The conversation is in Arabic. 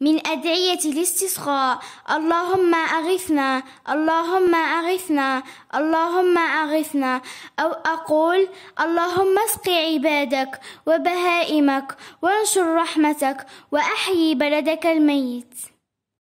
من أدعية الاستسقاء اللهم أغثنا اللهم أغثنا اللهم أغثنا أو أقول اللهم اسق عبادك وبهائمك وانشر رحمتك وأحيي بلدك الميت